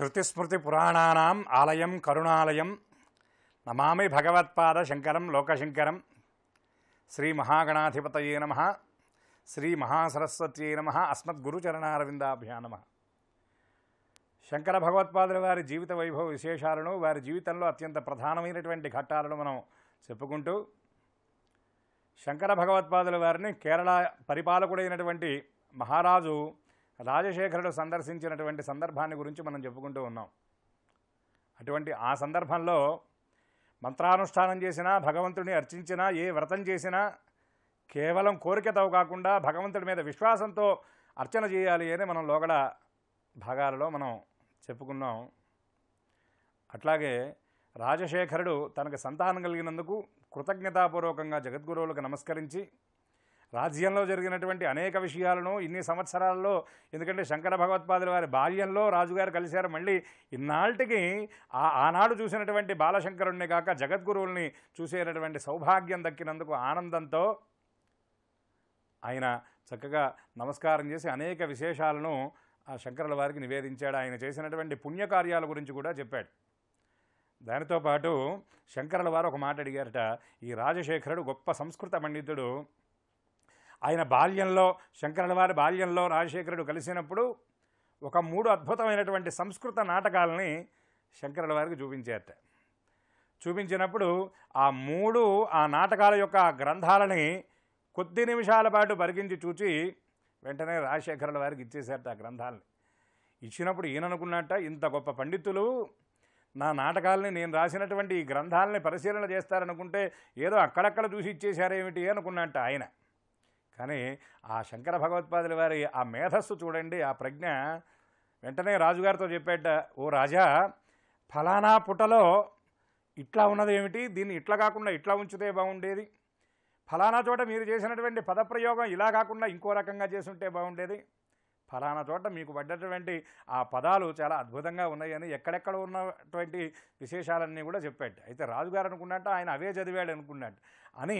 శృతిస్మృతి పురాణానాం ఆలయం కరుణాలయం నమామి భగవత్పాద శంకరం లోకశంకరం శ్రీ మహాగణాధిపతయే నమ శ్రీ మహాసరస్వతీ నమ అస్మద్గురుచరణారవిందాభ్యా నమ శంకర భగవత్పాదుల వారి జీవిత వైభవ విశేషాలను వారి జీవితంలో అత్యంత ప్రధానమైనటువంటి ఘట్టాలను మనం చెప్పుకుంటూ శంకర భగవత్పాదుల వారిని కేరళ పరిపాలకుడైనటువంటి మహారాజు రాజశేఖరుడు సందర్శించినటువంటి సందర్భాన్ని గురించి మనం చెప్పుకుంటూ ఉన్నాం అటువంటి ఆ సందర్భంలో మంత్రానుష్ఠానం చేసినా భగవంతుడిని అర్చించినా ఏ వ్రతం చేసినా కేవలం కోరికతో కాకుండా భగవంతుడి మీద విశ్వాసంతో అర్చన చేయాలి అని మనం లోగడ భాగాలలో మనం చెప్పుకున్నాం అట్లాగే రాజశేఖరుడు తనకు సంతానం కలిగినందుకు కృతజ్ఞతాపూర్వకంగా జగద్గురువులకు నమస్కరించి రాజ్యంలో జరిగినటువంటి అనేక విషయాలను ఇన్ని సంవత్సరాల్లో ఎందుకంటే శంకర భగవత్పాదుల వారి బాల్యంలో రాజుగారు కలిశారు మళ్ళీ ఇన్నాళ్ళకి ఆ ఆనాడు చూసినటువంటి బాలశంకరుణ్ణి కాక జగద్గురువుల్ని చూసేటటువంటి సౌభాగ్యం దక్కినందుకు ఆనందంతో ఆయన చక్కగా నమస్కారం చేసి అనేక విశేషాలను ఆ శంకరుల వారికి నివేదించాడు ఆయన చేసినటువంటి పుణ్యకార్యాల గురించి కూడా చెప్పాడు దానితో పాటు శంకరుల వారు ఒక మాట అడిగారట ఈ రాజశేఖరుడు గొప్ప సంస్కృత పండితుడు ఆయన బాల్యంలో శంకరుల వారి బాల్యంలో రాజశేఖరుడు కలిసినప్పుడు ఒక మూడు అద్భుతమైనటువంటి సంస్కృత నాటకాలని శంకరుల వారికి చూపించారట చూపించినప్పుడు ఆ మూడు ఆ నాటకాల యొక్క గ్రంథాలని కొద్ది నిమిషాల పాటు పరిగించి చూచి వెంటనే రాజశేఖరుల వారికి ఇచ్చేశారట ఆ గ్రంథాలని ఇచ్చినప్పుడు ఈయననుకున్నట్ట ఇంత గొప్ప పండితులు నా నాటకాలని నేను రాసినటువంటి ఈ గ్రంథాలని పరిశీలన చేస్తారనుకుంటే ఏదో అక్కడక్కడ చూసి ఇచ్చేశారేమిటి అనుకున్నట్ట ఆయన కానీ ఆ శంకర భగవత్పాదుల వారి ఆ మేధస్సు చూడండి ఆ ప్రజ్ఞ వెంటనే రాజుగారితో చెప్పేట ఓ రాజా ఫలానా పుటలో ఇట్లా ఉన్నది ఏమిటి దీన్ని ఇట్లా కాకుండా ఇట్లా ఉంచితే బాగుండేది ఫలానా చోట మీరు చేసినటువంటి పదప్రయోగం ఇలా కాకుండా ఇంకో రకంగా చేసుంటే బాగుండేది ఫలానా చోట మీకు పడ్డటువంటి ఆ పదాలు చాలా అద్భుతంగా ఉన్నాయని ఎక్కడెక్కడ ఉన్నటువంటి విశేషాలన్నీ కూడా చెప్పాడు అయితే రాజుగారు అనుకున్నట్టు ఆయన అవే చదివాడు అనుకున్నట్టు అని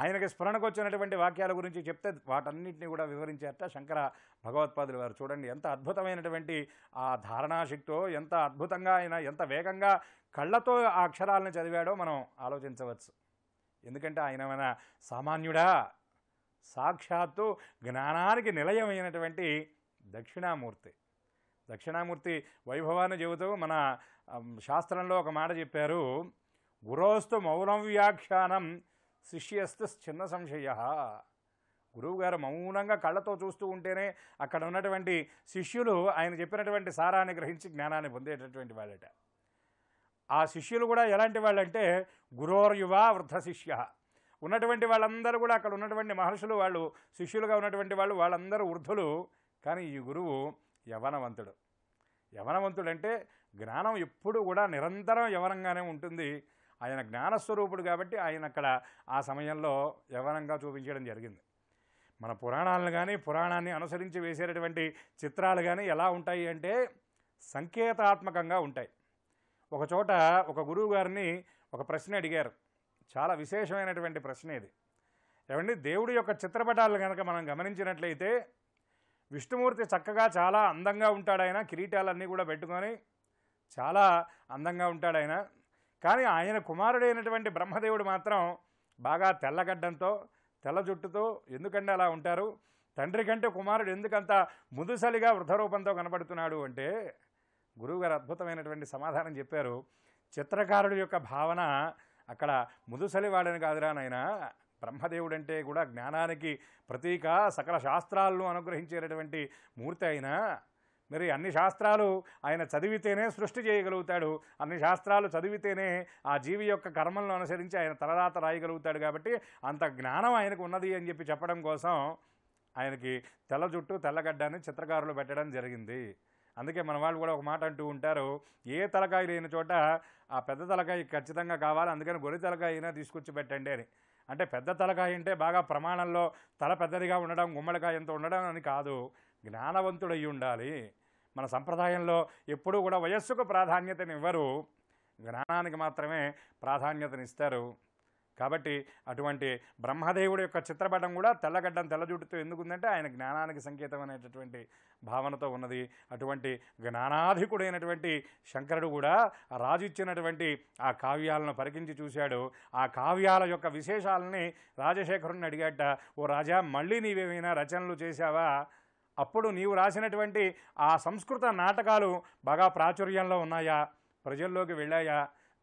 ఆయనకి స్ఫురణకు వచ్చినటువంటి వాక్యాల గురించి చెప్తే వాటన్నింటినీ కూడా వివరించారట శంకర భగవత్పాదులు వారు చూడండి ఎంత అద్భుతమైనటువంటి ఆ ధారణాశక్తితో ఎంత అద్భుతంగా ఆయన ఎంత వేగంగా కళ్ళతో ఆ అక్షరాలను చదివాడో మనం ఆలోచించవచ్చు ఎందుకంటే ఆయన మన సామాన్యుడా సాక్షాత్తు జ్ఞానానికి నిలయమైనటువంటి దక్షిణామూర్తి దక్షిణామూర్తి వైభవాన్ని చెబుతూ మన శాస్త్రంలో ఒక మాట చెప్పారు గురోస్తు మౌనం వ్యాఖ్యానం శిష్యస్తు చిన్న సంశయ గురువుగారు మౌనంగా కళ్ళతో చూస్తూ ఉంటేనే అక్కడ ఉన్నటువంటి శిష్యులు ఆయన చెప్పినటువంటి సారాన్ని గ్రహించి జ్ఞానాన్ని పొందేటటువంటి వాళ్ళట ఆ శిష్యులు కూడా ఎలాంటి వాళ్ళంటే గురోర్యువ వృద్ధ శిష్య ఉన్నటువంటి వాళ్ళందరూ కూడా అక్కడ ఉన్నటువంటి మహర్షులు వాళ్ళు శిష్యులుగా ఉన్నటువంటి వాళ్ళు వాళ్ళందరూ వృద్ధులు కానీ ఈ గురువు యవనవంతుడు యవనవంతుడంటే జ్ఞానం ఎప్పుడు కూడా నిరంతరం యవనంగానే ఉంటుంది ఆయన జ్ఞానస్వరూపుడు కాబట్టి ఆయన అక్కడ ఆ సమయంలో యవనంగా చూపించడం జరిగింది మన పురాణాలను కానీ పురాణాన్ని అనుసరించి వేసేటటువంటి చిత్రాలు కానీ ఎలా ఉంటాయి అంటే సంకేతాత్మకంగా ఉంటాయి ఒకచోట ఒక గురువు గారిని ఒక ప్రశ్న అడిగారు చాలా విశేషమైనటువంటి ప్రశ్న ఇది ఏమండి దేవుడి యొక్క చిత్రపటాలు కనుక మనం గమనించినట్లయితే విష్ణుమూర్తి చక్కగా చాలా అందంగా ఉంటాడు ఆయన కిరీటాలన్నీ కూడా పెట్టుకొని చాలా అందంగా ఉంటాడు ఆయన కానీ ఆయన కుమారుడైనటువంటి బ్రహ్మదేవుడు మాత్రం బాగా తెల్లగడ్డంతో తెల్ల జుట్టుతో ఎందుకంటే అలా ఉంటారు తండ్రి కంటే కుమారుడు ఎందుకంత ముదుసలిగా వృద్ధరూపంతో కనబడుతున్నాడు అంటే గురువుగారు అద్భుతమైనటువంటి సమాధానం చెప్పారు చిత్రకారుడి యొక్క భావన అక్కడ వాడని కాదురా నాయన బ్రహ్మదేవుడు అంటే కూడా జ్ఞానానికి ప్రతీక సకల శాస్త్రాలను అనుగ్రహించేటటువంటి మూర్తి అయినా మరి అన్ని శాస్త్రాలు ఆయన చదివితేనే సృష్టి చేయగలుగుతాడు అన్ని శాస్త్రాలు చదివితేనే ఆ జీవి యొక్క కర్మలను అనుసరించి ఆయన తలరాత రాయగలుగుతాడు కాబట్టి అంత జ్ఞానం ఆయనకు ఉన్నది అని చెప్పి చెప్పడం కోసం ఆయనకి తెల్ల జుట్టు తెల్లగడ్డాన్ని చిత్రకారులు పెట్టడం జరిగింది అందుకే మన వాళ్ళు కూడా ఒక మాట అంటూ ఉంటారు ఏ తలకాయ లేని చోట ఆ పెద్ద తలకాయ ఖచ్చితంగా కావాలి అందుకని గొర్రె తలకాయ అయినా తీసుకొచ్చి పెట్టండి అని అంటే పెద్ద తలకాయ అంటే బాగా ప్రమాణంలో తల పెద్దదిగా ఉండడం గుమ్మడికాయంతో ఉండడం అని కాదు జ్ఞానవంతుడయి ఉండాలి మన సంప్రదాయంలో ఎప్పుడూ కూడా వయస్సుకు ప్రాధాన్యతనివ్వరు జ్ఞానానికి మాత్రమే ప్రాధాన్యతనిస్తారు కాబట్టి అటువంటి బ్రహ్మదేవుడి యొక్క చిత్రపటం కూడా తెల్లగడ్డం తెల్లజుట్టుతో ఎందుకుందంటే ఆయన జ్ఞానానికి సంకేతం అనేటటువంటి భావనతో ఉన్నది అటువంటి జ్ఞానాధికుడైనటువంటి శంకరుడు కూడా రాజు ఇచ్చినటువంటి ఆ కావ్యాలను పరికించి చూశాడు ఆ కావ్యాల యొక్క విశేషాలని రాజశేఖరుని అడిగాట ఓ రాజా మళ్ళీ నీవేమైనా రచనలు చేశావా అప్పుడు నీవు రాసినటువంటి ఆ సంస్కృత నాటకాలు బాగా ప్రాచుర్యంలో ఉన్నాయా ప్రజల్లోకి వెళ్ళాయా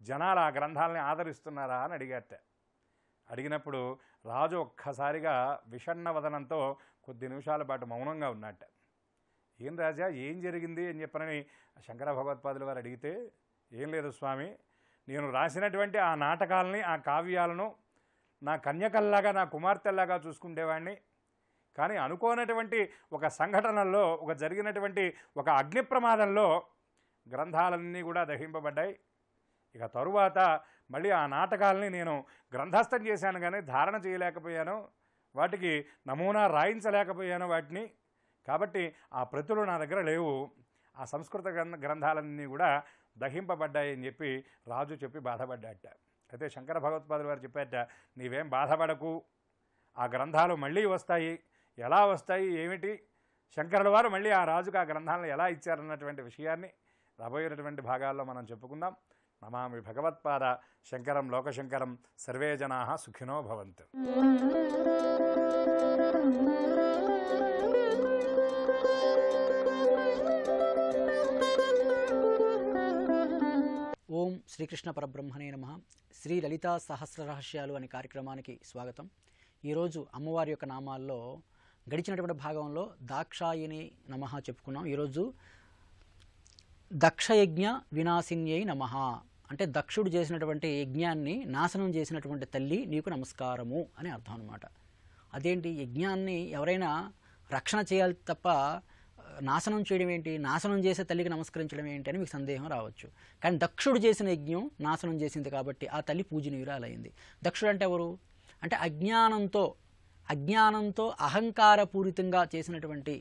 జనాలు ఆ గ్రంథాలని ఆదరిస్తున్నారా అని అడిగాట అడిగినప్పుడు రాజు ఒక్కసారిగా విషణ్ణ వదనంతో కొద్ది నిమిషాల పాటు మౌనంగా ఉన్నట్ట ఏం రాజా ఏం జరిగింది అని చెప్పనని శంకర భగవత్పాదులు వారు అడిగితే ఏం లేదు స్వామి నేను రాసినటువంటి ఆ నాటకాలని ఆ కావ్యాలను నా కన్యకల్లాగా నా కుమార్తెల్లాగా చూసుకుండేవాడిని కానీ అనుకోనటువంటి ఒక సంఘటనలో ఒక జరిగినటువంటి ఒక అగ్ని ప్రమాదంలో గ్రంథాలన్నీ కూడా దహింపబడ్డాయి ఇక తరువాత మళ్ళీ ఆ నాటకాలని నేను గ్రంథస్థం చేశాను కానీ ధారణ చేయలేకపోయాను వాటికి నమూనా రాయించలేకపోయాను వాటిని కాబట్టి ఆ ప్రతులు నా దగ్గర లేవు ఆ సంస్కృత గ్రంథాలన్నీ కూడా దహింపబడ్డాయని చెప్పి రాజు చెప్పి బాధపడ్డాట అయితే శంకర భగవత్పాదులు వారు చెప్పేట నీవేం బాధపడకు ఆ గ్రంథాలు మళ్ళీ వస్తాయి ఎలా వస్తాయి ఏమిటి శంకరుల వారు మళ్ళీ ఆ రాజుకు ఆ గ్రంథాలను ఎలా ఇచ్చారన్నటువంటి విషయాన్ని రాబోయేటటువంటి భాగాల్లో మనం చెప్పుకుందాం నమామి భగవత్పాద శంకరం లోకశంకరం సర్వే జనా సుఖినో భవంతు ఓం శ్రీకృష్ణ పరబ్రహ్మణే నమ శ్రీ లలితా సహస్ర రహస్యాలు అనే కార్యక్రమానికి స్వాగతం ఈరోజు అమ్మవారి యొక్క నామాల్లో గడిచినటువంటి భాగంలో దాక్షాయిని నమ చెప్పుకున్నాం ఈరోజు దక్షయజ్ఞ వినాశిన్యై నమ అంటే దక్షుడు చేసినటువంటి యజ్ఞాన్ని నాశనం చేసినటువంటి తల్లి నీకు నమస్కారము అని అర్థం అనమాట అదేంటి యజ్ఞాన్ని ఎవరైనా రక్షణ చేయాలి తప్ప నాశనం చేయడం ఏంటి నాశనం చేసే తల్లికి నమస్కరించడం ఏంటి అని మీకు సందేహం రావచ్చు కానీ దక్షుడు చేసిన యజ్ఞం నాశనం చేసింది కాబట్టి ఆ తల్లి పూజనీయురాలైంది దక్షుడు అంటే ఎవరు అంటే అజ్ఞానంతో అజ్ఞానంతో అహంకారపూరితంగా చేసినటువంటి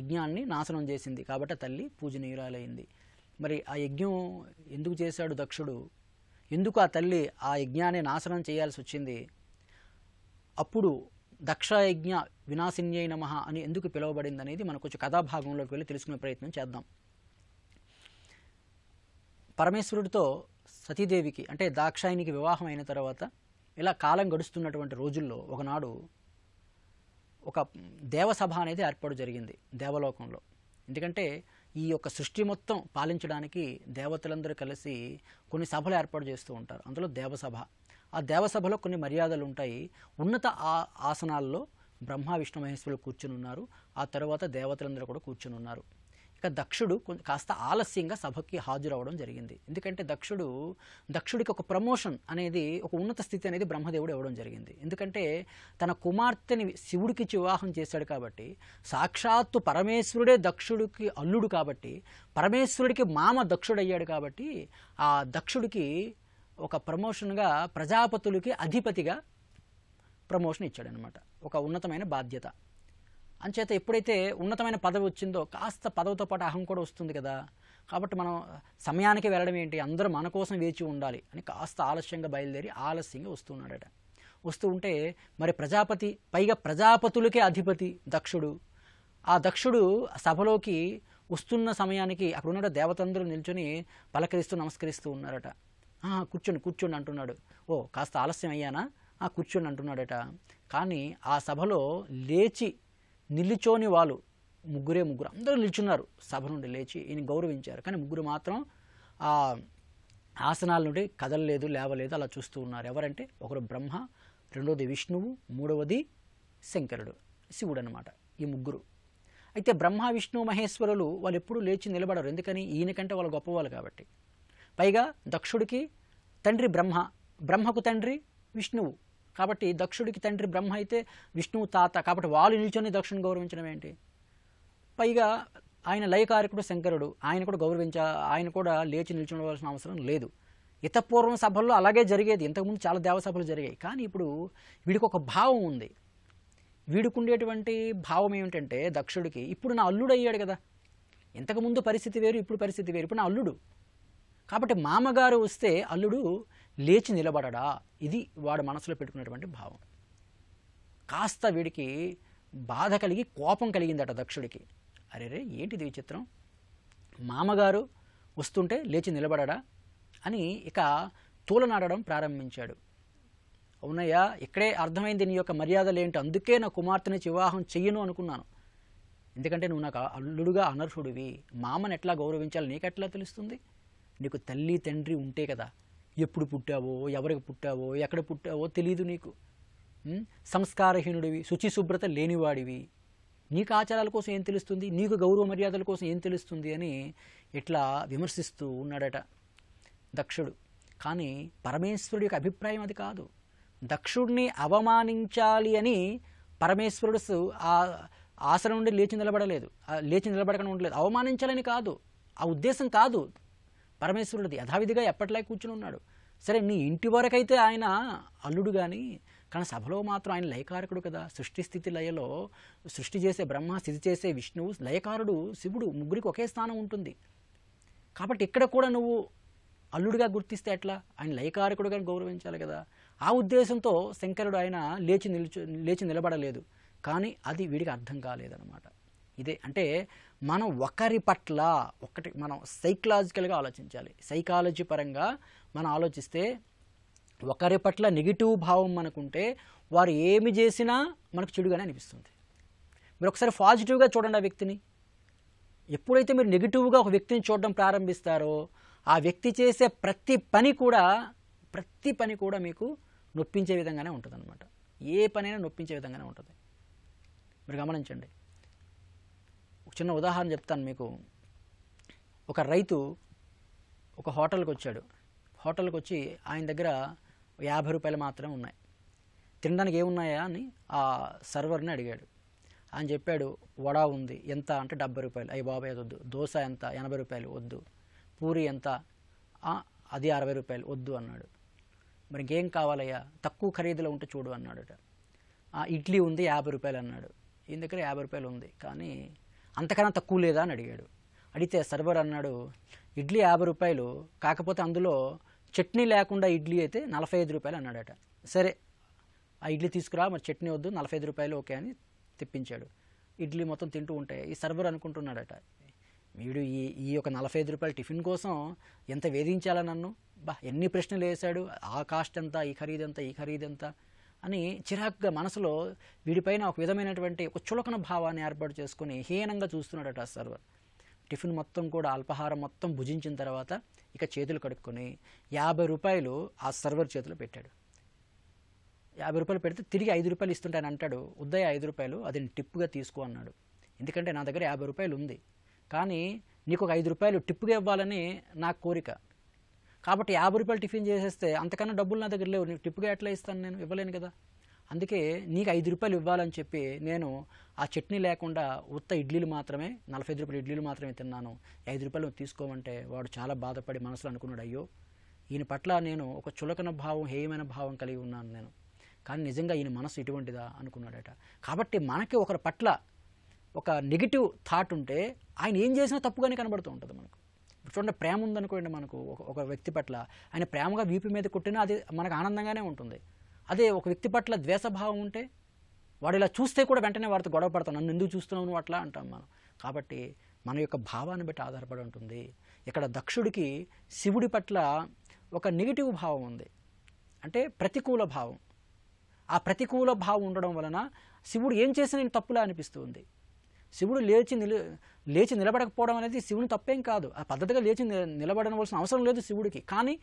యజ్ఞాన్ని నాశనం చేసింది కాబట్టి తల్లి పూజనీయురాలైంది మరి ఆ యజ్ఞం ఎందుకు చేశాడు దక్షుడు ఎందుకు ఆ తల్లి ఆ యజ్ఞాన్ని నాశనం చేయాల్సి వచ్చింది అప్పుడు దక్షయజ్ఞ వినాశిన్యై నమ అని ఎందుకు పిలువబడింది అనేది మనం కొంచెం కథాభాగంలోకి వెళ్ళి తెలుసుకునే ప్రయత్నం చేద్దాం పరమేశ్వరుడితో సతీదేవికి అంటే దాక్షాయినికి వివాహం అయిన తర్వాత ఇలా కాలం గడుస్తున్నటువంటి రోజుల్లో ఒకనాడు ఒక దేవసభ అనేది ఏర్పాటు జరిగింది దేవలోకంలో ఎందుకంటే ఈ యొక్క సృష్టి మొత్తం పాలించడానికి దేవతలందరూ కలిసి కొన్ని సభలు ఏర్పాటు చేస్తూ ఉంటారు అందులో దేవసభ ఆ దేవసభలో కొన్ని మర్యాదలు ఉంటాయి ఉన్నత ఆసనాల్లో బ్రహ్మ విష్ణు మహేశ్వరులు కూర్చుని ఉన్నారు ఆ తర్వాత దేవతలందరూ కూడా కూర్చుని ఉన్నారు ఇక దక్షుడు కాస్త ఆలస్యంగా సభకి హాజరవడం జరిగింది ఎందుకంటే దక్షుడు దక్షుడికి ఒక ప్రమోషన్ అనేది ఒక ఉన్నత స్థితి అనేది బ్రహ్మదేవుడు ఇవ్వడం జరిగింది ఎందుకంటే తన కుమార్తెని శివుడికి వివాహం చేశాడు కాబట్టి సాక్షాత్తు పరమేశ్వరుడే దక్షుడికి అల్లుడు కాబట్టి పరమేశ్వరుడికి మామ దక్షుడయ్యాడు కాబట్టి ఆ దక్షుడికి ఒక ప్రమోషన్గా ప్రజాపతులకి అధిపతిగా ప్రమోషన్ ఇచ్చాడనమాట ఒక ఉన్నతమైన బాధ్యత అంచేత ఎప్పుడైతే ఉన్నతమైన పదవి వచ్చిందో కాస్త పదవితో పాటు అహం కూడా వస్తుంది కదా కాబట్టి మనం సమయానికి వెళ్ళడం ఏంటి అందరూ మన కోసం వేచి ఉండాలి అని కాస్త ఆలస్యంగా బయలుదేరి ఆలస్యంగా వస్తున్నాడట వస్తూ ఉంటే మరి ప్రజాపతి పైగా ప్రజాపతులకే అధిపతి దక్షుడు ఆ దక్షుడు సభలోకి వస్తున్న సమయానికి అక్కడ ఉన్న దేవతందరూ నిల్చొని పలకరిస్తూ నమస్కరిస్తూ ఉన్నారట కూర్చోండి కూర్చోండి అంటున్నాడు ఓ కాస్త ఆలస్యం అయ్యానా కూర్చోండి అంటున్నాడట కానీ ఆ సభలో లేచి నిలిచోని వాళ్ళు ముగ్గురే ముగ్గురు అందరూ నిల్చున్నారు సభ నుండి లేచి ఈయన గౌరవించారు కానీ ముగ్గురు మాత్రం ఆ ఆసనాల నుండి కదలలేదు లేవలేదు అలా చూస్తూ ఉన్నారు ఎవరంటే ఒకరు బ్రహ్మ రెండవది విష్ణువు మూడవది శంకరుడు శివుడు అనమాట ఈ ముగ్గురు అయితే బ్రహ్మ విష్ణు మహేశ్వరులు వాళ్ళు ఎప్పుడూ లేచి నిలబడరు ఎందుకని ఈయనకంటే వాళ్ళు గొప్పవాళ్ళు కాబట్టి పైగా దక్షుడికి తండ్రి బ్రహ్మ బ్రహ్మకు తండ్రి విష్ణువు కాబట్టి దక్షుడికి తండ్రి బ్రహ్మ అయితే విష్ణువు తాత కాబట్టి వాళ్ళు నిల్చొని దక్షుని గౌరవించడం ఏంటి పైగా ఆయన లయకారకుడు శంకరుడు ఆయన కూడా గౌరవించ ఆయన కూడా లేచి నిల్చుండవలసిన అవసరం లేదు ఇతపూర్వం సభల్లో అలాగే జరిగేది ఇంతకుముందు చాలా దేవసభలు జరిగాయి కానీ ఇప్పుడు వీడికి ఒక భావం ఉంది వీడికి భావం ఏమిటంటే దక్షుడికి ఇప్పుడు నా అల్లుడు అయ్యాడు కదా ఇంతకుముందు పరిస్థితి వేరు ఇప్పుడు పరిస్థితి వేరు ఇప్పుడు నా అల్లుడు కాబట్టి మామగారు వస్తే అల్లుడు లేచి నిలబడడా ఇది వాడు మనసులో పెట్టుకున్నటువంటి భావం కాస్త వీడికి బాధ కలిగి కోపం కలిగిందట దక్షుడికి అరే రే ఏంటిది విచిత్రం మామగారు వస్తుంటే లేచి నిలబడడా అని ఇక తూలనాడడం ప్రారంభించాడు అవునయ్యా ఇక్కడే అర్థమైంది నీ యొక్క మర్యాదలు ఏంటి అందుకే నా కుమార్తెని వివాహం చెయ్యను అనుకున్నాను ఎందుకంటే నువ్వు నాకు అల్లుడుగా అనర్హుడివి మామని ఎట్లా గౌరవించాలి నీకెట్లా తెలుస్తుంది నీకు తల్లి తండ్రి ఉంటే కదా ఎప్పుడు పుట్టావో ఎవరికి పుట్టావో ఎక్కడ పుట్టావో తెలియదు నీకు సంస్కారహీనుడివి శుచిశుభ్రత లేనివాడివి నీకు ఆచారాల కోసం ఏం తెలుస్తుంది నీకు గౌరవ మర్యాదల కోసం ఏం తెలుస్తుంది అని ఇట్లా విమర్శిస్తూ ఉన్నాడట దక్షుడు కానీ పరమేశ్వరుడు యొక్క అభిప్రాయం అది కాదు దక్షుడిని అవమానించాలి అని పరమేశ్వరుడు ఆ ఆసనం నుండి లేచి నిలబడలేదు లేచి నిలబడకుండా ఉండలేదు అవమానించాలని కాదు ఆ ఉద్దేశం కాదు పరమేశ్వరుడిది యథావిధిగా ఎప్పట్లా కూర్చుని ఉన్నాడు సరే నీ ఇంటి వరకైతే ఆయన అల్లుడు కానీ కానీ సభలో మాత్రం ఆయన లయకారకుడు కదా సృష్టి స్థితి లయలో సృష్టి చేసే బ్రహ్మ స్థితి చేసే విష్ణువు లయకారుడు శివుడు ముగ్గురికి ఒకే స్థానం ఉంటుంది కాబట్టి ఇక్కడ కూడా నువ్వు అల్లుడిగా గుర్తిస్తే ఎట్లా ఆయన లయకారకుడుగా గౌరవించాలి కదా ఆ ఉద్దేశంతో శంకరుడు ఆయన లేచి నిలుచు లేచి నిలబడలేదు కానీ అది వీడికి అర్థం కాలేదన్నమాట ఇదే అంటే మనం ఒకరి పట్ల ఒకటి మనం సైకలాజికల్గా ఆలోచించాలి సైకాలజీ పరంగా మనం ఆలోచిస్తే ఒకరి పట్ల నెగిటివ్ భావం మనకుంటే వారు ఏమి చేసినా మనకు చెడుగానే అనిపిస్తుంది మీరు ఒకసారి పాజిటివ్గా చూడండి ఆ వ్యక్తిని ఎప్పుడైతే మీరు నెగిటివ్గా ఒక వ్యక్తిని చూడడం ప్రారంభిస్తారో ఆ వ్యక్తి చేసే ప్రతి పని కూడా ప్రతి పని కూడా మీకు నొప్పించే విధంగానే ఉంటుందన్నమాట ఏ పనైనా నొప్పించే విధంగానే ఉంటుంది మీరు గమనించండి ఒక చిన్న ఉదాహరణ చెప్తాను మీకు ఒక రైతు ఒక హోటల్కి వచ్చాడు హోటల్కి వచ్చి ఆయన దగ్గర యాభై రూపాయలు మాత్రమే ఉన్నాయి తినడానికి ఏమున్నాయా అని ఆ సర్వర్ని అడిగాడు ఆయన చెప్పాడు వడ ఉంది ఎంత అంటే డెబ్బై రూపాయలు అయ్యి బాబాయ్ అది వద్దు దోశ ఎంత ఎనభై రూపాయలు వద్దు పూరి ఎంత అది అరవై రూపాయలు వద్దు అన్నాడు మరి ఇంకేం కావాలయ్యా తక్కువ ఖరీదులో ఉంటే చూడు అన్నాడట ఇడ్లీ ఉంది యాభై రూపాయలు అన్నాడు ఈయన దగ్గర యాభై రూపాయలు ఉంది కానీ అంతకన్నా తక్కువ లేదా అని అడిగాడు అడిగితే సర్వర్ అన్నాడు ఇడ్లీ యాభై రూపాయలు కాకపోతే అందులో చట్నీ లేకుండా ఇడ్లీ అయితే నలభై ఐదు రూపాయలు అన్నాడట సరే ఆ ఇడ్లీ తీసుకురా మరి చట్నీ వద్దు నలభై ఐదు రూపాయలు ఓకే అని తెప్పించాడు ఇడ్లీ మొత్తం తింటూ ఉంటాయి ఈ సర్వర్ అనుకుంటున్నాడట వీడు ఈ ఈ యొక్క నలభై ఐదు రూపాయల టిఫిన్ కోసం ఎంత వేధించాలా నన్ను బా ఎన్ని ప్రశ్నలు వేశాడు ఆ కాస్ట్ ఎంత ఈ ఖరీదు ఎంత ఈ ఖరీదు ఎంత అని చిరాగ్గా మనసులో వీడిపైన ఒక విధమైనటువంటి ఒక చులకన భావాన్ని ఏర్పాటు చేసుకుని హీనంగా చూస్తున్నాడట సర్వర్ టిఫిన్ మొత్తం కూడా అల్పాహారం మొత్తం భుజించిన తర్వాత ఇక చేతులు కడుక్కొని యాభై రూపాయలు ఆ సర్వర్ చేతిలో పెట్టాడు యాభై రూపాయలు పెడితే తిరిగి ఐదు రూపాయలు అని అంటాడు ఉదయ ఐదు రూపాయలు అది టిప్పుగా తీసుకో అన్నాడు ఎందుకంటే నా దగ్గర యాభై రూపాయలు ఉంది కానీ నీకు ఒక ఐదు రూపాయలు టిప్పుగా ఇవ్వాలని నా కోరిక కాబట్టి యాభై రూపాయలు టిఫిన్ చేసేస్తే అంతకన్నా డబ్బులు నా దగ్గర లేవు నీకు టిప్పుగా ఎట్లా ఇస్తాను నేను ఇవ్వలేను కదా అందుకే నీకు ఐదు రూపాయలు ఇవ్వాలని చెప్పి నేను ఆ చట్నీ లేకుండా ఉత్త ఇడ్లీలు మాత్రమే నలభై ఐదు రూపాయలు ఇడ్లీలు మాత్రమే తిన్నాను ఐదు రూపాయలు తీసుకోమంటే వాడు చాలా బాధపడి మనసులో అనుకున్నాడు అయ్యో ఈయన పట్ల నేను ఒక చులకన భావం హేయమైన భావం కలిగి ఉన్నాను నేను కానీ నిజంగా ఈయన మనసు ఇటువంటిదా అనుకున్నాడట కాబట్టి మనకి ఒకరి పట్ల ఒక నెగిటివ్ థాట్ ఉంటే ఆయన ఏం చేసినా తప్పుగానే కనబడుతూ ఉంటుంది మనకు చూడండి ప్రేమ ఉందనుకోండి మనకు ఒక వ్యక్తి పట్ల ఆయన ప్రేమగా వీపు మీద కొట్టినా అది మనకు ఆనందంగానే ఉంటుంది అదే ఒక వ్యక్తి పట్ల ద్వేషభావం ఉంటే వాడు ఇలా చూస్తే కూడా వెంటనే వాడితో గొడవ పడతాం నన్ను ఎందుకు చూస్తున్నావు నువ్వు అట్లా అంటాం మనం కాబట్టి మన యొక్క భావాన్ని బట్టి ఆధారపడి ఉంటుంది ఇక్కడ దక్షుడికి శివుడి పట్ల ఒక నెగిటివ్ భావం ఉంది అంటే ప్రతికూల భావం ఆ ప్రతికూల భావం ఉండడం వలన శివుడు ఏం చేసినా నేను తప్పులా అనిపిస్తుంది శివుడు లేచి నిలు లేచి నిలబడకపోవడం అనేది శివుని తప్పేం కాదు ఆ పద్ధతిగా లేచి నిలబడవలసిన అవసరం లేదు శివుడికి కానీ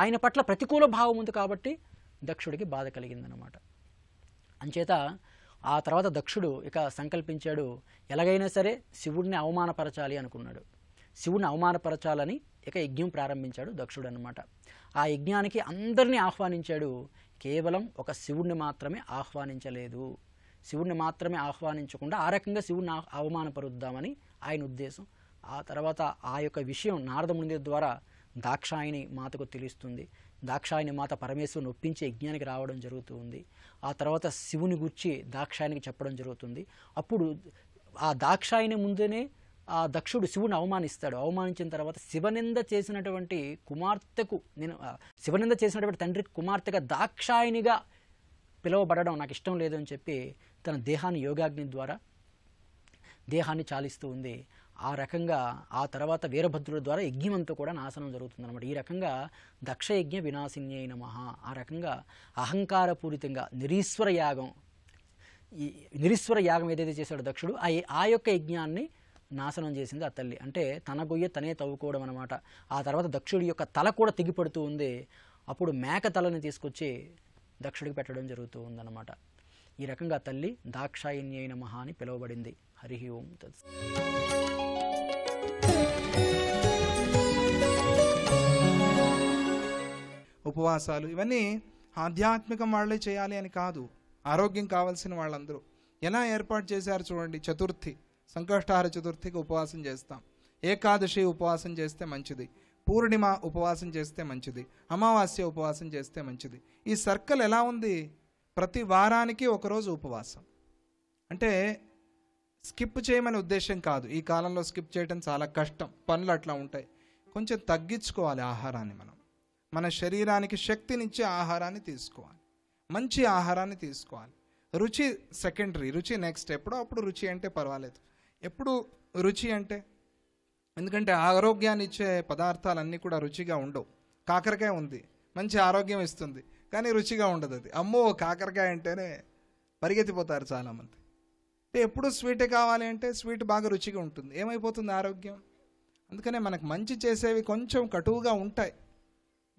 ఆయన పట్ల ప్రతికూల భావం ఉంది కాబట్టి దక్షుడికి బాధ కలిగిందనమాట అంచేత ఆ తర్వాత దక్షుడు ఇక సంకల్పించాడు ఎలాగైనా సరే శివుడిని అవమానపరచాలి అనుకున్నాడు శివుడిని అవమానపరచాలని ఇక యజ్ఞం ప్రారంభించాడు దక్షుడు అనమాట ఆ యజ్ఞానికి అందరినీ ఆహ్వానించాడు కేవలం ఒక శివుణ్ణి మాత్రమే ఆహ్వానించలేదు శివుణ్ణి మాత్రమే ఆహ్వానించకుండా ఆ రకంగా శివుణ్ణి అవమానపరుద్దామని ఆయన ఉద్దేశం ఆ తర్వాత ఆ యొక్క విషయం నారదముని ద్వారా దాక్షాయిని మాతకు తెలుస్తుంది దాక్షాయిని మాత పరమేశ్వరుని ఒప్పించి యజ్ఞానికి రావడం జరుగుతుంది ఆ తర్వాత శివుని గుర్చి దాక్షాయనికి చెప్పడం జరుగుతుంది అప్పుడు ఆ దాక్షాయిని ముందునే ఆ దక్షుడు శివుని అవమానిస్తాడు అవమానించిన తర్వాత శివనింద చేసినటువంటి కుమార్తెకు నేను శివనింద చేసినటువంటి తండ్రి కుమార్తెగా దాక్షాయినిగా పిలువబడడం నాకు ఇష్టం లేదు అని చెప్పి తన దేహాన్ని యోగాగ్ని ద్వారా దేహాన్ని చాలిస్తూ ఉంది ఆ రకంగా ఆ తర్వాత వీరభద్రుడి ద్వారా యజ్ఞమంతా కూడా నాశనం జరుగుతుందన్నమాట ఈ రకంగా దక్ష యజ్ఞ వినాశిన్యై నమ ఆ రకంగా అహంకారపూరితంగా నిరీశ్వర యాగం ఈ నిరీశ్వర యాగం ఏదైతే చేశాడో దక్షుడు ఆ ఆ యొక్క యజ్ఞాన్ని నాశనం చేసింది ఆ తల్లి అంటే తన గొయ్య తనే తవ్వుకోవడం అనమాట ఆ తర్వాత దక్షుడి యొక్క తల కూడా తెగిపడుతూ ఉంది అప్పుడు మేక తలని తీసుకొచ్చి దక్షుడికి పెట్టడం జరుగుతూ ఉందన్నమాట ఈ రకంగా తల్లి దాక్షాయిన్యై నమ అని పిలువబడింది హరి ఓం తత్స్ ఉపవాసాలు ఇవన్నీ ఆధ్యాత్మికం వాళ్ళే చేయాలి అని కాదు ఆరోగ్యం కావాల్సిన వాళ్ళందరూ ఎలా ఏర్పాటు చేశారు చూడండి చతుర్థి సంకష్టహార చతుర్థికి ఉపవాసం చేస్తాం ఏకాదశి ఉపవాసం చేస్తే మంచిది పూర్ణిమ ఉపవాసం చేస్తే మంచిది అమావాస్య ఉపవాసం చేస్తే మంచిది ఈ సర్కిల్ ఎలా ఉంది ప్రతి వారానికి ఒకరోజు ఉపవాసం అంటే స్కిప్ చేయమనే ఉద్దేశం కాదు ఈ కాలంలో స్కిప్ చేయడం చాలా కష్టం పనులు అట్లా ఉంటాయి కొంచెం తగ్గించుకోవాలి ఆహారాన్ని మనం మన శరీరానికి శక్తినిచ్చే ఆహారాన్ని తీసుకోవాలి మంచి ఆహారాన్ని తీసుకోవాలి రుచి సెకండరీ రుచి నెక్స్ట్ ఎప్పుడో అప్పుడు రుచి అంటే పర్వాలేదు ఎప్పుడు రుచి అంటే ఎందుకంటే ఆరోగ్యాన్ని ఇచ్చే పదార్థాలన్నీ కూడా రుచిగా ఉండవు కాకరకాయ ఉంది మంచి ఆరోగ్యం ఇస్తుంది కానీ రుచిగా ఉండదు అది అమ్మో కాకరకాయ అంటేనే పరిగెత్తిపోతారు చాలామంది ఎప్పుడు స్వీటే కావాలి అంటే స్వీట్ బాగా రుచిగా ఉంటుంది ఏమైపోతుంది ఆరోగ్యం అందుకనే మనకు మంచి చేసేవి కొంచెం కటువుగా ఉంటాయి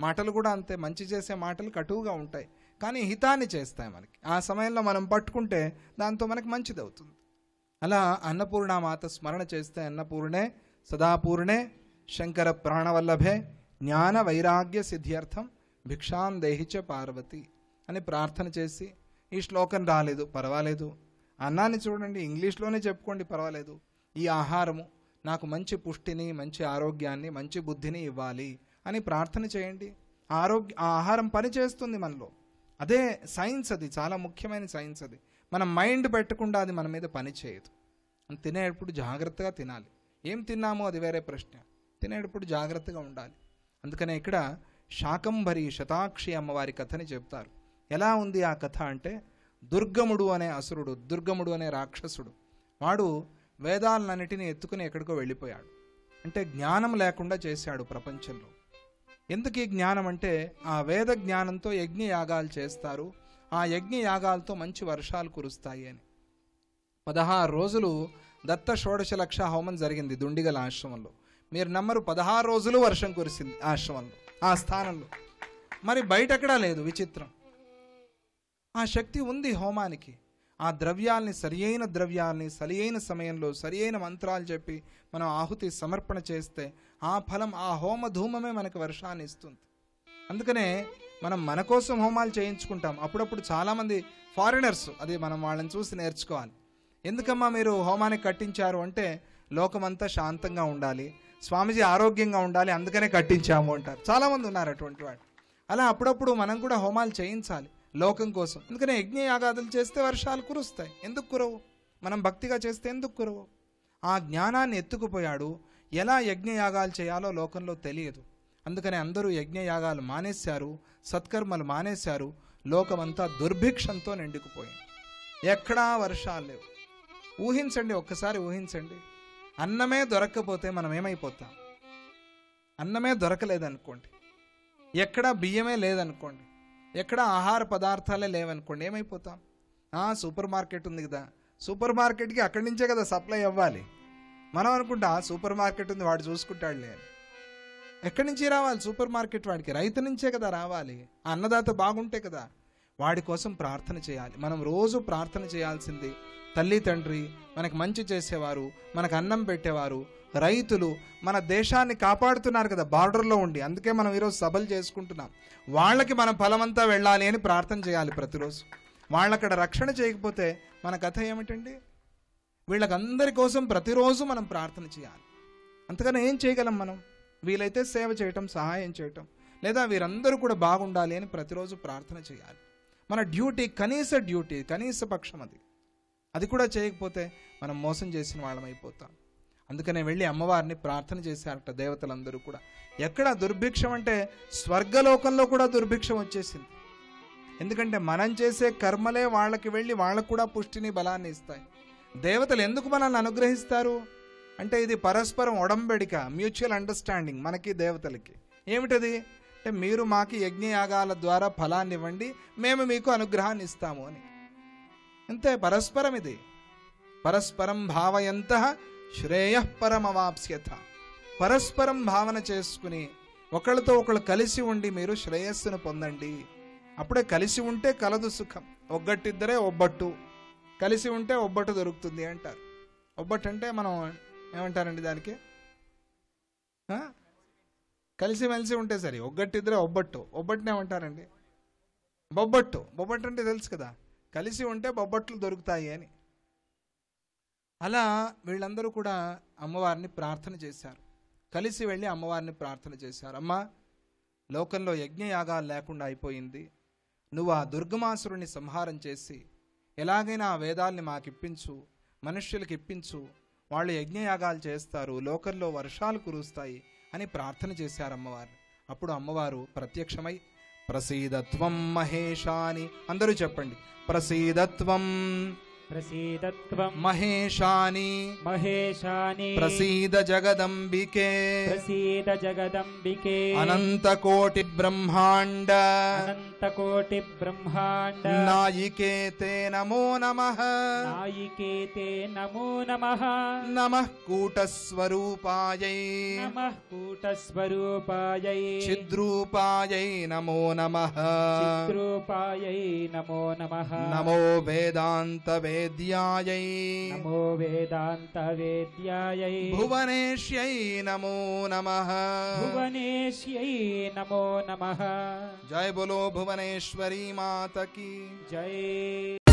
మాటలు కూడా అంతే మంచి చేసే మాటలు కటువుగా ఉంటాయి కానీ హితాన్ని చేస్తాయి మనకి ఆ సమయంలో మనం పట్టుకుంటే దాంతో మనకు మంచిది అవుతుంది అలా అన్నపూర్ణ మాత స్మరణ చేస్తే అన్నపూర్ణే సదాపూర్ణే శంకర ప్రాణవల్లభే జ్ఞాన వైరాగ్య సిద్ధ్యర్థం దేహిచ పార్వతి అని ప్రార్థన చేసి ఈ శ్లోకం రాలేదు పర్వాలేదు అన్నాన్ని చూడండి ఇంగ్లీష్లోనే చెప్పుకోండి పర్వాలేదు ఈ ఆహారము నాకు మంచి పుష్టిని మంచి ఆరోగ్యాన్ని మంచి బుద్ధిని ఇవ్వాలి అని ప్రార్థన చేయండి ఆరోగ్య ఆహారం పనిచేస్తుంది మనలో అదే సైన్స్ అది చాలా ముఖ్యమైన సైన్స్ అది మనం మైండ్ పెట్టకుండా అది మన మీద పని చేయదు తినేటప్పుడు జాగ్రత్తగా తినాలి ఏం తిన్నామో అది వేరే ప్రశ్న తినేటప్పుడు జాగ్రత్తగా ఉండాలి అందుకనే ఇక్కడ శాకంభరి శతాక్షి అమ్మవారి కథని చెప్తారు ఎలా ఉంది ఆ కథ అంటే దుర్గముడు అనే అసురుడు దుర్గముడు అనే రాక్షసుడు వాడు వేదాలన్నిటిని ఎత్తుకుని ఎక్కడికో వెళ్ళిపోయాడు అంటే జ్ఞానం లేకుండా చేశాడు ప్రపంచంలో ఎందుకు ఈ జ్ఞానం అంటే ఆ వేద జ్ఞానంతో యజ్ఞయాగాలు చేస్తారు ఆ యజ్ఞయాగాలతో మంచి వర్షాలు కురుస్తాయి అని పదహారు రోజులు దత్త షోడశ లక్ష హోమం జరిగింది దుండిగల ఆశ్రమంలో మీరు నమ్మరు పదహారు రోజులు వర్షం కురిసింది ఆశ్రమంలో ఆ స్థానంలో మరి బయట ఎక్కడా లేదు విచిత్రం ఆ శక్తి ఉంది హోమానికి ఆ ద్రవ్యాల్ని సరియైన ద్రవ్యాల్ని సరియైన సమయంలో సరియైన మంత్రాలు చెప్పి మనం ఆహుతి సమర్పణ చేస్తే ఆ ఫలం ఆ హోమ ధూమమే మనకు వర్షాన్ని ఇస్తుంది అందుకనే మనం మన కోసం హోమాలు చేయించుకుంటాం అప్పుడప్పుడు చాలామంది ఫారినర్స్ అది మనం వాళ్ళని చూసి నేర్చుకోవాలి ఎందుకమ్మా మీరు హోమానికి కట్టించారు అంటే లోకమంతా శాంతంగా ఉండాలి స్వామిజీ ఆరోగ్యంగా ఉండాలి అందుకనే కట్టించాము అంటారు చాలామంది ఉన్నారు అటువంటి వాడు అలా అప్పుడప్పుడు మనం కూడా హోమాలు చేయించాలి లోకం కోసం యజ్ఞ యాగాదులు చేస్తే వర్షాలు కురుస్తాయి ఎందుకు కురవు మనం భక్తిగా చేస్తే ఎందుకు కురవు ఆ జ్ఞానాన్ని ఎత్తుకుపోయాడు ఎలా యజ్ఞయాగాలు చేయాలో లోకంలో తెలియదు అందుకని అందరూ యజ్ఞయాగాలు మానేశారు సత్కర్మలు మానేశారు లోకమంతా దుర్భిక్షంతో నిండుకుపోయింది ఎక్కడా వర్షాలు లేవు ఊహించండి ఒక్కసారి ఊహించండి అన్నమే దొరక్కపోతే మనం ఏమైపోతాం అన్నమే దొరకలేదనుకోండి ఎక్కడ బియ్యమే లేదనుకోండి ఎక్కడ ఆహార పదార్థాలే లేవనుకోండి ఏమైపోతాం సూపర్ మార్కెట్ ఉంది కదా సూపర్ మార్కెట్కి అక్కడి నుంచే కదా సప్లై అవ్వాలి మనం అనుకుంటా సూపర్ మార్కెట్ ఉంది వాడు చూసుకుంటాడులే లేదు ఎక్కడి నుంచి రావాలి సూపర్ మార్కెట్ వాడికి రైతు నుంచే కదా రావాలి అన్నదాత బాగుంటే కదా వాడి కోసం ప్రార్థన చేయాలి మనం రోజు ప్రార్థన చేయాల్సింది తల్లి తండ్రి మనకు మంచి చేసేవారు మనకు అన్నం పెట్టేవారు రైతులు మన దేశాన్ని కాపాడుతున్నారు కదా బార్డర్లో ఉండి అందుకే మనం ఈరోజు సభలు చేసుకుంటున్నాం వాళ్ళకి మనం ఫలమంతా వెళ్ళాలి అని ప్రార్థన చేయాలి ప్రతిరోజు వాళ్ళక్కడ రక్షణ చేయకపోతే మన కథ ఏమిటండి వీళ్ళకందరి కోసం ప్రతిరోజు మనం ప్రార్థన చేయాలి అంతకన్నా ఏం చేయగలం మనం వీలైతే సేవ చేయటం సహాయం చేయటం లేదా వీరందరూ కూడా బాగుండాలి అని ప్రతిరోజు ప్రార్థన చేయాలి మన డ్యూటీ కనీస డ్యూటీ కనీస పక్షం అది అది కూడా చేయకపోతే మనం మోసం చేసిన వాళ్ళం అయిపోతాం అందుకనే వెళ్ళి అమ్మవారిని ప్రార్థన చేశారట దేవతలందరూ కూడా ఎక్కడ దుర్భిక్షం అంటే స్వర్గలోకంలో కూడా దుర్భిక్షం వచ్చేసింది ఎందుకంటే మనం చేసే కర్మలే వాళ్ళకి వెళ్ళి వాళ్ళకు కూడా పుష్టిని బలాన్ని ఇస్తాయి దేవతలు ఎందుకు మనల్ని అనుగ్రహిస్తారు అంటే ఇది పరస్పరం ఒడంబెడిక మ్యూచువల్ అండర్స్టాండింగ్ మనకి దేవతలకి ఏమిటది అంటే మీరు మాకు యజ్ఞయాగాల ద్వారా ఫలాన్ని ఇవ్వండి మేము మీకు అనుగ్రహాన్ని ఇస్తాము అని అంతే పరస్పరం ఇది పరస్పరం భావయంత శ్రేయ పరమవాప్స్యత పరస్పరం భావన చేసుకుని ఒకళ్ళతో ఒకళ్ళు కలిసి ఉండి మీరు శ్రేయస్సును పొందండి అప్పుడే కలిసి ఉంటే కలదు సుఖం ఒగ్గట్టిద్దరే ఒబ్బట్టు కలిసి ఉంటే ఒబ్బట్టు దొరుకుతుంది అంటారు ఒబ్బట్టు అంటే మనం ఏమంటారండి దానికి కలిసి మెలిసి ఉంటే సరే ఒగ్గట్టిద్దరే ఒబ్బట్టు ఒబ్బట్టునేమంటారండి బొబ్బట్టు బొబ్బట్టు అంటే తెలుసు కదా కలిసి ఉంటే బొబ్బట్లు దొరుకుతాయి అని అలా వీళ్ళందరూ కూడా అమ్మవారిని ప్రార్థన చేశారు కలిసి వెళ్ళి అమ్మవారిని ప్రార్థన చేశారు అమ్మ లోకంలో యజ్ఞయాగాలు లేకుండా అయిపోయింది నువ్వు ఆ దుర్గమాసురుని సంహారం చేసి ఎలాగైనా ఆ వేదాల్ని మాకిప్పించు మనుష్యులకి ఇప్పించు వాళ్ళు యజ్ఞయాగాలు చేస్తారు లోకల్లో వర్షాలు కురుస్తాయి అని ప్రార్థన చేశారు అమ్మవారు అప్పుడు అమ్మవారు ప్రత్యక్షమై ప్రసీదత్వం మహేషాని అందరూ చెప్పండి ప్రసీదత్వం प्रसीदत्वम् महेशानि महेशानि प्रसीद जगदम्बिके प्रसीद जगदम्बिके अनन्तकोटि ब्रह्माण्ड अनन्तकोटि ब्रह्माण्ड नायिके ते नमो नमः नायिके ते नमो नमः नमः कूटस्वरूपायै नमः कूटस्वरूपायै छिद्रूपायै नमो नमः छिद्रूपायै नमो नमः नमो वेदान्तवे वेद्याय नमो वेद्याय भुवनेश्य नमो नमः भुवनेश्य नमो नमः जय बोलो भुवनेश्वरी माता की जय